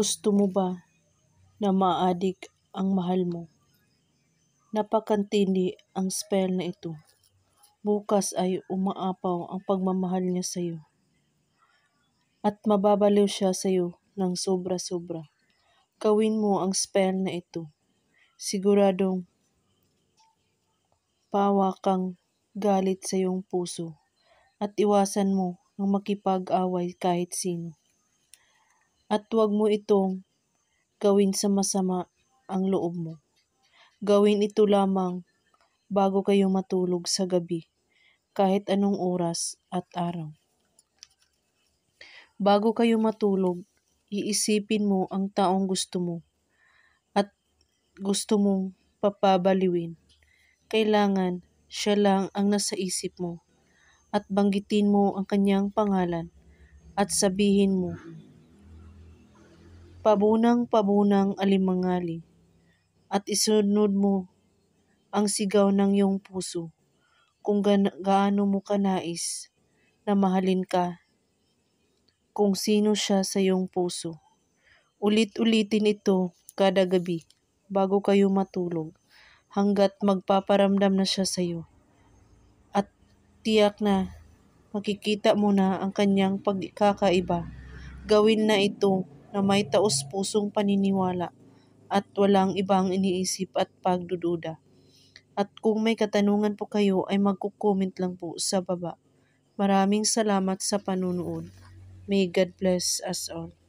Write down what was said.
Gusto mo ba na maadik ang mahal mo? Napakantindi ang spell na ito. Bukas ay umaapaw ang pagmamahal niya sa iyo. At mababaliw siya sa iyo ng sobra-sobra. Kawin mo ang spell na ito. Siguradong pawa kang galit sa iyong puso at iwasan mo ang makipag-away kahit sino. At huwag mo itong gawin sa masama ang loob mo. Gawin ito lamang bago kayo matulog sa gabi, kahit anong oras at araw. Bago kayo matulog, iisipin mo ang taong gusto mo at gusto mong papabaliwin. Kailangan siya lang ang nasa isip mo at banggitin mo ang kanyang pangalan at sabihin mo pabunang-pabunang alimangali at isunod mo ang sigaw ng iyong puso kung ga- gaano mo kanais na mahalin ka kung sino siya sa iyong puso. Ulit-ulitin ito kada gabi bago kayo matulog hanggat magpaparamdam na siya sa iyo. At tiyak na makikita mo na ang kanyang pagkakaiba. Gawin na ito na may taos-pusong paniniwala at walang ibang iniisip at pagdududa. At kung may katanungan po kayo ay magkukomment lang po sa baba. Maraming salamat sa panunood. May God bless us all.